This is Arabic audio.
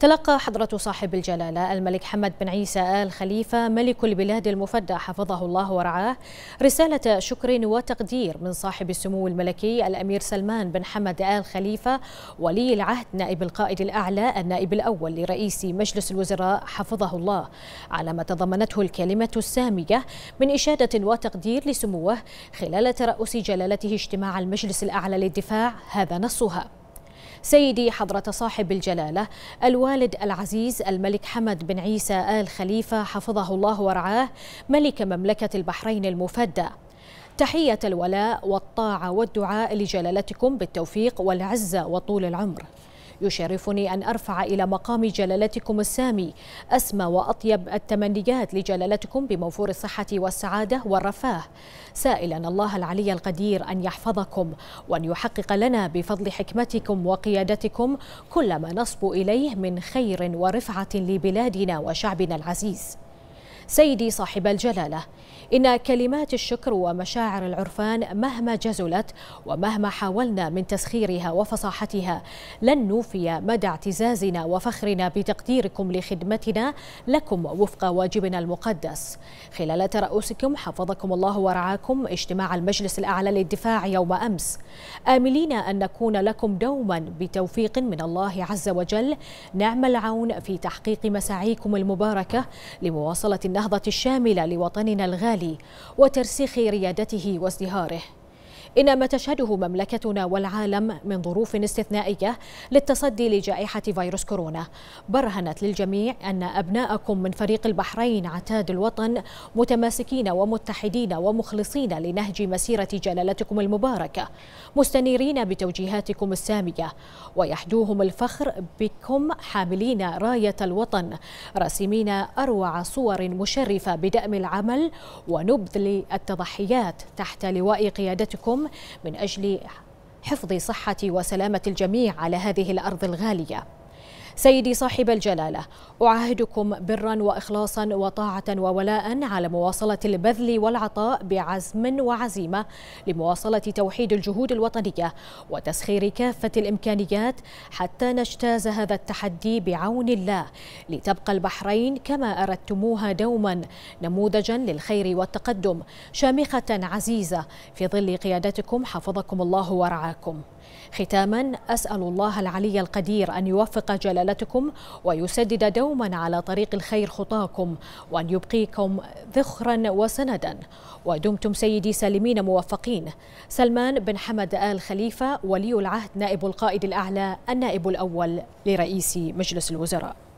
تلقى حضرة صاحب الجلالة الملك حمد بن عيسى آل خليفة ملك البلاد المفدى حفظه الله ورعاه رسالة شكر وتقدير من صاحب السمو الملكي الأمير سلمان بن حمد آل خليفة ولي العهد نائب القائد الأعلى النائب الأول لرئيس مجلس الوزراء حفظه الله على ما تضمنته الكلمة السامية من إشادة وتقدير لسموه خلال ترأس جلالته اجتماع المجلس الأعلى للدفاع هذا نصها سيدي حضرة صاحب الجلالة الوالد العزيز الملك حمد بن عيسى آل خليفة حفظه الله ورعاه ملك مملكة البحرين المفدى تحية الولاء والطاعة والدعاء لجلالتكم بالتوفيق والعزة وطول العمر يشرفني أن أرفع إلى مقام جلالتكم السامي أسمى وأطيب التمنيات لجلالتكم بموفور الصحة والسعادة والرفاه سائلا الله العلي القدير أن يحفظكم وأن يحقق لنا بفضل حكمتكم وقيادتكم كل ما نصب إليه من خير ورفعة لبلادنا وشعبنا العزيز سيدي صاحب الجلالة إن كلمات الشكر ومشاعر العرفان مهما جزلت ومهما حاولنا من تسخيرها وفصاحتها لن نوفي مدى اعتزازنا وفخرنا بتقديركم لخدمتنا لكم وفق واجبنا المقدس خلال ترأسكم حفظكم الله ورعاكم اجتماع المجلس الأعلى للدفاع يوم أمس آملين أن نكون لكم دوما بتوفيق من الله عز وجل نعم العون في تحقيق مساعيكم المباركة لمواصلة النهار النهضة الشاملة لوطننا الغالي وترسيخ ريادته وازدهاره إن ما تشهده مملكتنا والعالم من ظروف استثنائية للتصدي لجائحة فيروس كورونا برهنت للجميع أن أبناءكم من فريق البحرين عتاد الوطن متماسكين ومتحدين ومخلصين لنهج مسيرة جلالتكم المباركة مستنيرين بتوجيهاتكم السامية ويحدوهم الفخر بكم حاملين راية الوطن راسمين أروع صور مشرفة بدأم العمل ونبذل التضحيات تحت لواء قيادتكم اليوم من أجل حفظ صحة وسلامة الجميع على هذه الأرض الغالية سيدي صاحب الجلالة أعاهدكم برا وإخلاصا وطاعة وولاء على مواصلة البذل والعطاء بعزم وعزيمة لمواصلة توحيد الجهود الوطنية وتسخير كافة الإمكانيات حتى نجتاز هذا التحدي بعون الله لتبقى البحرين كما أردتموها دوما نموذجا للخير والتقدم شامخة عزيزة في ظل قيادتكم حفظكم الله ورعاكم ختاما أسأل الله العلي القدير أن يوفق جلالتكم ويسدد دوما على طريق الخير خطاكم وأن يبقيكم ذخرا وسندا ودمتم سيدي سالمين موفقين سلمان بن حمد آل خليفة ولي العهد نائب القائد الأعلى النائب الأول لرئيس مجلس الوزراء